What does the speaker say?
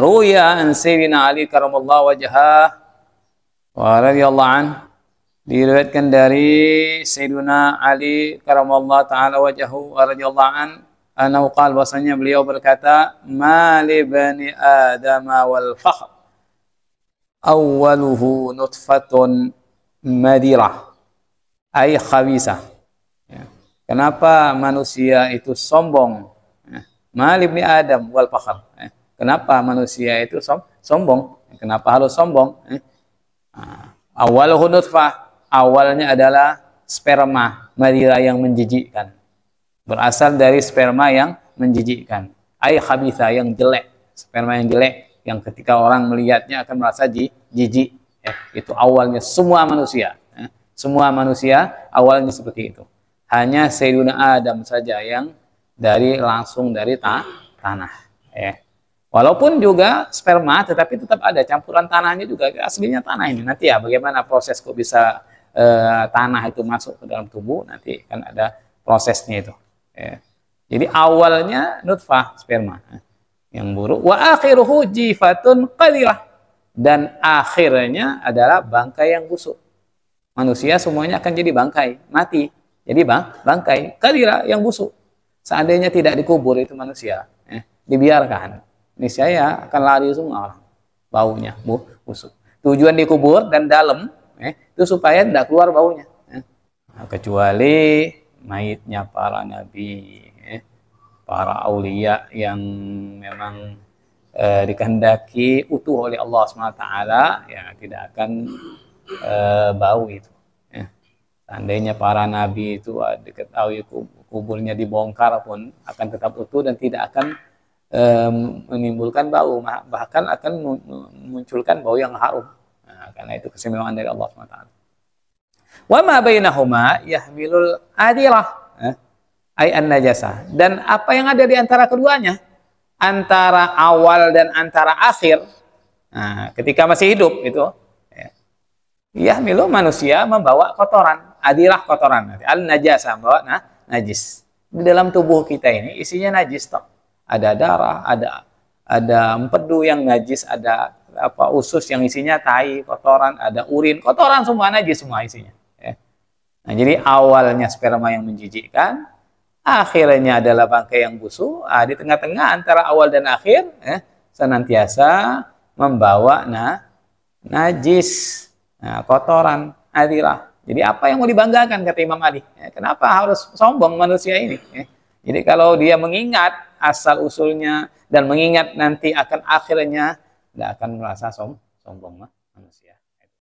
روي عن Sayyidina Ali karamallahu wajhah wa radhiyallahu an diriwayatkan dari Sayyidina Ali karamallahu taala wajhahu wa radhiyallahu an anau qal bahasanya beliau berkata mali bani adam wal fakhr awwaluhu nutfatun madira ay khawisa ya. kenapa manusia itu sombong ya. mali bani adam wal fakhr ya Kenapa manusia itu som sombong? Kenapa harus sombong? Eh? Ah, Awal hunutfah, awalnya adalah sperma, madira yang menjijikkan. Berasal dari sperma yang menjijikkan. Ay khabitha yang jelek, sperma yang jelek yang ketika orang melihatnya akan merasa jijik. Eh, itu awalnya semua manusia. Eh, semua manusia awalnya seperti itu. Hanya Sayyiduna Adam saja yang dari langsung dari ta tanah. Eh. Walaupun juga sperma, tetapi tetap ada campuran tanahnya juga aslinya tanah ini. Nanti ya bagaimana proses kok bisa e, tanah itu masuk ke dalam tubuh nanti kan ada prosesnya itu. E, Jadi awalnya nutfah sperma eh, yang buruk. Wa akhiruhu jifatun qalilah dan akhirnya adalah bangkai yang busuk. Manusia semuanya akan jadi bangkai, mati. Jadi bang, bangkai, kalilah yang busuk. Seandainya tidak dikubur itu manusia, eh, dibiarkan. Ini niscaya akan lari semua baunya bu busuk tujuan dikubur dan dalam eh, itu supaya tidak keluar baunya eh. Nah, kecuali mayitnya para nabi eh, para aulia yang memang eh, dikehendaki utuh oleh Allah SWT ya tidak akan eh, bau itu eh. seandainya para nabi itu diketahui kuburnya dibongkar pun akan tetap utuh dan tidak akan e, menimbulkan bau bahkan akan munculkan bau yang harum nah, karena itu kesemuan dari Allah SWT wa ma bainahuma yahmilul adilah eh, ay an najasa dan apa yang ada di antara keduanya antara awal dan antara akhir nah, ketika masih hidup itu ya milu manusia membawa kotoran adilah kotoran al najasa membawa nah, najis di dalam tubuh kita ini isinya najis toh ada darah, ada ada empedu yang najis, ada apa usus yang isinya tai, kotoran, ada urin, kotoran semua najis semua isinya. Ya. Nah, jadi awalnya sperma yang menjijikkan, akhirnya adalah bangkai yang busuk. Nah, di tengah-tengah antara awal dan akhir, eh, senantiasa membawa nah najis, nah, kotoran, adilah. Jadi apa yang mau dibanggakan kata Imam Ali? Ya, kenapa harus sombong manusia ini? Jadi kalau dia mengingat asal usulnya dan mengingat nanti akan akhirnya tidak akan merasa som sombong manusia.